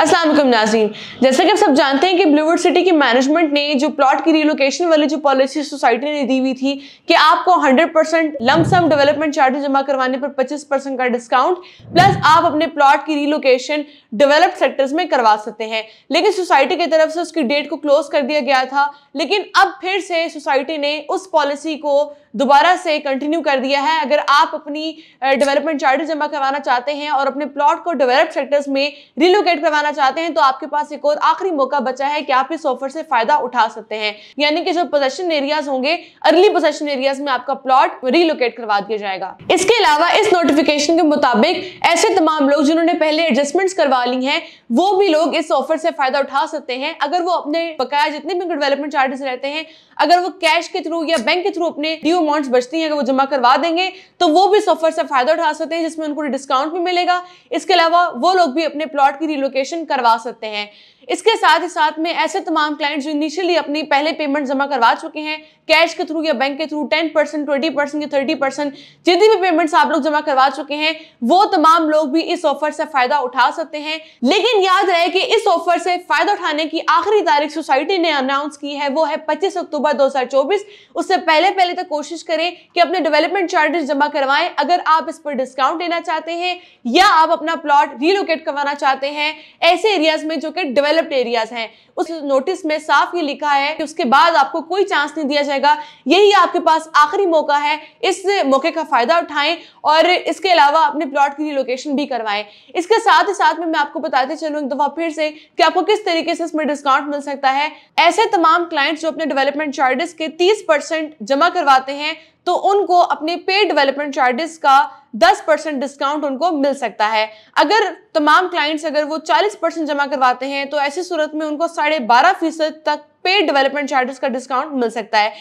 असलम नाजीन जैसे कि आप सब जानते हैं कि ब्लूवुड सिटी की मैनेजमेंट ने जो प्लॉट की रिलोकेशन वाली जो पॉलिसी सोसाइटी ने दी हुई थी कि आपको 100 परसेंट लमसम डेवलपमेंट चार्जेस जमा करवाने पर 25 परसेंट का डिस्काउंट प्लस आप अपने प्लॉट की रिलोकेशन डेवलप्ड सेक्टर्स में करवा सकते हैं लेकिन सोसाइटी की तरफ से उसकी डेट को क्लोज कर दिया गया था लेकिन अब फिर से सोसाइटी ने उस पॉलिसी को दोबारा से कंटिन्यू कर दिया है अगर आप अपनी डेवलपमेंट चार्जेस जमा करवाना चाहते हैं और अपने प्लॉट को डेवलप्ड सेक्टर्स में रिलोकेट करवाना जाना चाहते हैं तो आपके पास एक और आखिरी मौका बचा है कि आप इस ऑफर से फायदा उठा सकते हैं यानी कि जो पोजेशन एरियाज होंगे अर्ली पोजेशन एरियाज में आपका प्लॉट रिलोकेट करवा दिया जाएगा इसके अलावा इस नोटिफिकेशन के मुताबिक ऐसे तमाम लोग जिन्होंने पहले एडजस्टमेंट करवा ली है वो भी लोग इस ऑफर से फायदा उठा सकते हैं अगर वो अपने बकाया जितने भी डेवलपमेंट चार्जेस रहते हैं अगर वो कैश के थ्रू या बैंक के थ्रू अपने ड्यू अमाउंट्स बचती हैं अगर वो जमा करवा देंगे तो वो भी इस ऑफर से फायदा उठा सकते हैं जिसमें उनको डिस्काउंट भी मिलेगा इसके अलावा वो लोग भी अपने प्लॉट की रिलोकेशन करवा सकते हैं इसके साथ ही साथ में ऐसे तमाम क्लाइंट्स जो इनिशियली अपनी पहले पेमेंट जमा करवा चुके हैं कैश के थ्रू या बैंक के थ्रू टेन परसेंट ट्वेंटी परसेंट या थर्टी परसेंट जितनी भी पेमेंट्स आप लोग जमा करवा चुके हैं वो तमाम लोग भी इस ऑफर से फायदा उठा सकते हैं लेकिन याद रहे कि इस ऑफर से फायदा उठाने की आखिरी तारीख सोसाइटी ने अनाउंस की है वो है पच्चीस अक्टूबर दो उससे पहले पहले तक कोशिश करें कि अपने डेवलपमेंट चार्जेस जमा करवाएं अगर आप इस पर डिस्काउंट लेना चाहते हैं या आप अपना प्लॉट रिलोकेट करवाना चाहते हैं ऐसे एरियाज में जो कि डेवलप डेवलप्ड एरियाज हैं उस नोटिस में साफ ये लिखा है कि उसके बाद आपको कोई चांस नहीं दिया जाएगा यही आपके पास आखिरी मौका है इस मौके का फायदा उठाएं और इसके अलावा अपने प्लॉट की रिलोकेशन भी करवाएं इसके साथ ही साथ में मैं आपको बताते चलूँ एक दफा फिर से कि आपको किस तरीके से इसमें डिस्काउंट मिल सकता है ऐसे तमाम क्लाइंट्स जो अपने डेवलपमेंट चार्जेस के तीस जमा करवाते हैं तो उनको अपने पेड डेवलपमेंट चार्जेस का 10 परसेंट डिस्काउंट उनको मिल सकता है अगर तमाम क्लाइंट्स अगर वो 40 परसेंट जमा करवाते हैं तो ऐसी सूरत में उनको साढ़े बारह फीसद तक पेड डेवलपमेंट चार्जेस का डिस्काउंट मिल सकता है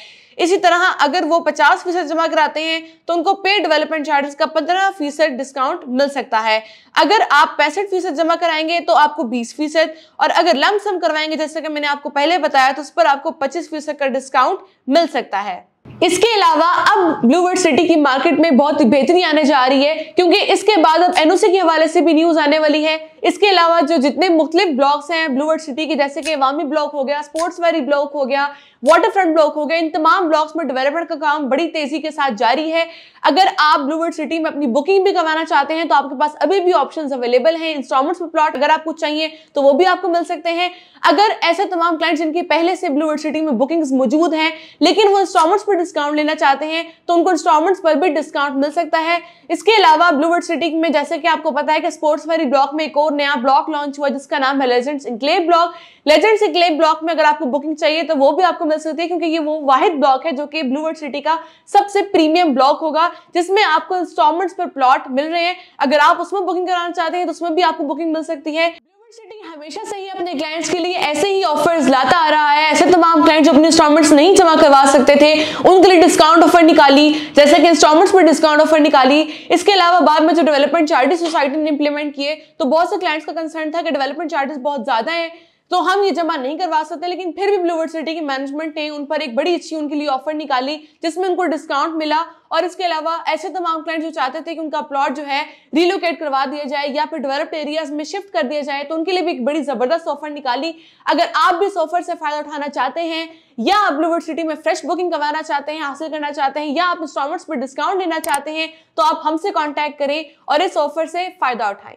इसी तरह अगर वो 50 फीसद जमा कराते हैं तो उनको पेड डेवलपमेंट चार्जेस का 15 फीसद डिस्काउंट मिल सकता है अगर आप पैंसठ फीसद जमा कराएंगे तो आपको 20 फीसद और अगर लमसम करवाएंगे जैसे कि मैंने आपको पहले बताया तो उस पर आपको 25 फीसद का डिस्काउंट मिल सकता है इसके अलावा अब ब्लूवर्ड सिटी की मार्केट में बहुत बेहतरी आने जा रही है क्योंकि इसके बाद अब एनओसी के हवाले से भी न्यूज आने वाली है इसके अलावा जो जितने मुख्तलिफ ब्लॉक्स हैं ब्लूवर्ड सिटी के जैसे कि अवामी ब्लॉक हो गया स्पोर्ट्स वाली ब्लॉक हो गया वाटर फ्रंट ब्लॉक हो गए इन तमाम ब्लॉक्स में डेवलपमेंट का काम बड़ी तेजी के साथ जारी है अगर आप ब्लूवर्ड सिटी में अपनी बुकिंग भी करवाना चाहते हैं तो आपके पास अभी भी ऑप्शन अवेलेबल है इंस्टॉलमेंट्स में प्लॉट अगर आपको चाहिए तो वो भी आपको मिल सकते हैं अगर ऐसे तमाम क्लाइंट जिनकी पहले से ब्लूवर्ड सिटी में बुकिंग्स मौजूद हैं लेकिन वो इंस्टॉलमेंट्स पर डिस्काउंट लेना चाहते हैं तो उनको इंस्टॉलमेंट्स पर भी डिस्काउंट मिल सकता है इसके अलावा ब्लूवर्ड सिटी में जैसे कि आपको पता है कि स्पोर्ट्स वाली ब्लॉक में एक और नया ब्लॉक लॉन्च हुआ जिसका नाम है legends enclave block legends enclave block में अगर आपको बुकिंग चाहिए तो वो भी आपको मिल सकती है क्योंकि ये वो वाहिद ब्लॉक है जो कि ब्लू वर्ड सिटी का सबसे प्रीमियम ब्लॉक होगा जिसमें आपको इंस्टॉलमेंट्स पर प्लॉट मिल रहे हैं अगर आप उसमें बुकिंग कराना चाहते हैं तो उसमें भी आपको बुकिंग मिल सकती है सिटी हमेशा से ही अपने क्लाइंट्स के लिए ऐसे ही ऑफर्स लाता आ रहा है ऐसे तमाम क्लाइंट जो अपने इंस्टॉलमेंट्स नहीं जमा करवा सकते थे उनके लिए डिस्काउंट ऑफर निकाली जैसे कि इंस्टॉलमेंट्स पर डिस्काउंट ऑफर निकाली इसके अलावा बाद में जो डेवलपमेंट चार्जेस सोसाइटी ने इंप्लीमेंट किए तो बहुत से क्लाइंट्स का कंसर्न था कि डेवलपमेंट चार्जेस बहुत ज़्यादा है तो हम ये जमा नहीं करवा सकते लेकिन फिर भी सिटी की मैनेजमेंट ने उन पर एक बड़ी अच्छी उनके लिए ऑफर निकाली जिसमें उनको डिस्काउंट मिला और इसके अलावा ऐसे तमाम क्लाइंट जो चाहते थे कि उनका प्लॉट जो है रिलोकेट करवा दिया जाए या फिर डेवलप्ड एरियाज में शिफ्ट कर दिया जाए तो उनके लिए भी एक बड़ी ज़बरदस्त ऑफर निकाली अगर आप भी इस ऑफर से फ़ायदा उठाना चाहते हैं या आप ब्लूवर्ड सिटी में फ्रेश बुकिंग करवाना चाहते हैं हासिल करना चाहते हैं या आप इंस्टॉलमेंट्स पर डिस्काउंट लेना चाहते हैं तो आप हमसे कॉन्टैक्ट करें और इस ऑफर से फ़ायदा उठाएं